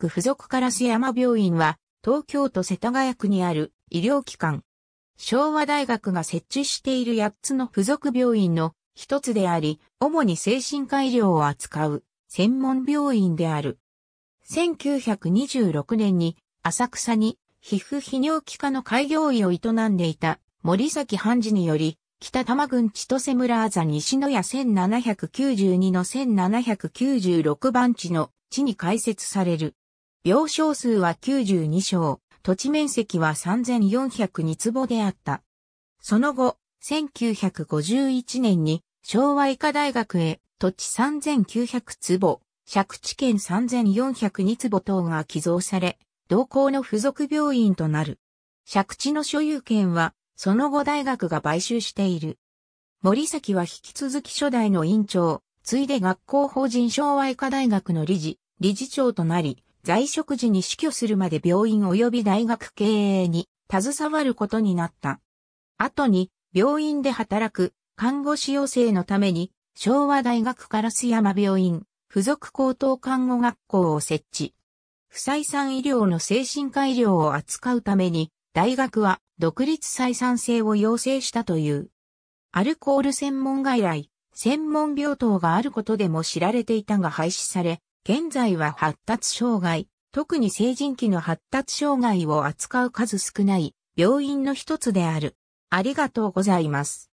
区属烏山病院は、東京都世田谷区にある医療機関。昭和大学が設置している8つの付属病院の一つであり、主に精神科医療を扱う専門病院である。1926年に浅草に皮膚泌尿器科の開業医を営んでいた森崎判事により、北多摩郡千歳村あざ西野屋1792の1796番地の地に開設される。病床数は92床、土地面積は3402坪であった。その後、1951年に昭和医科大学へ土地3900坪、借地権3402坪等が寄贈され、同校の付属病院となる。借地の所有権は、その後大学が買収している。森崎は引き続き初代の院長、ついで学校法人昭和医科大学の理事、理事長となり、在職時に死去するまで病院及び大学経営に携わることになった。後に、病院で働く看護師養成のために、昭和大学烏山病院附属高等看護学校を設置。不採算医療の精神科医療を扱うために、大学は独立採算制を要請したという。アルコール専門外来、専門病棟があることでも知られていたが廃止され、現在は発達障害、特に成人期の発達障害を扱う数少ない病院の一つである。ありがとうございます。